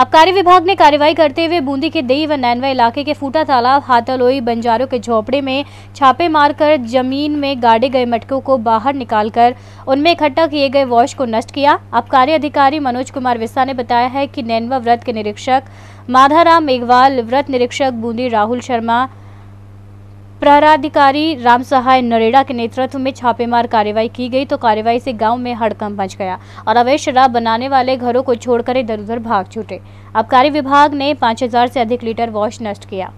आबकारी विभाग ने कार्रवाई करते हुए बूंदी के देई व नैनवा इलाके के फूटा तालाब हाथलोई बंजारों के झोपड़े में छापे मारकर जमीन में गाड़े गए मटकों को बाहर निकालकर उनमें इकट्ठा किए गए वॉश को नष्ट किया आबकारी अधिकारी मनोज कुमार विस्सा ने बताया है कि नैनवा व्रत के निरीक्षक माधाराम मेघवाल व्रत निरीक्षक बूंदी राहुल शर्मा प्राराधिकारी राम सहाय नरेड़ा के नेतृत्व में छापेमार कार्रवाई की गई तो कार्रवाई से गांव में हड़कंप मच गया और अवैध शराब बनाने वाले घरों को छोड़कर इधर उधर भाग छूटे आबकारी विभाग ने 5000 से अधिक लीटर वॉश नष्ट किया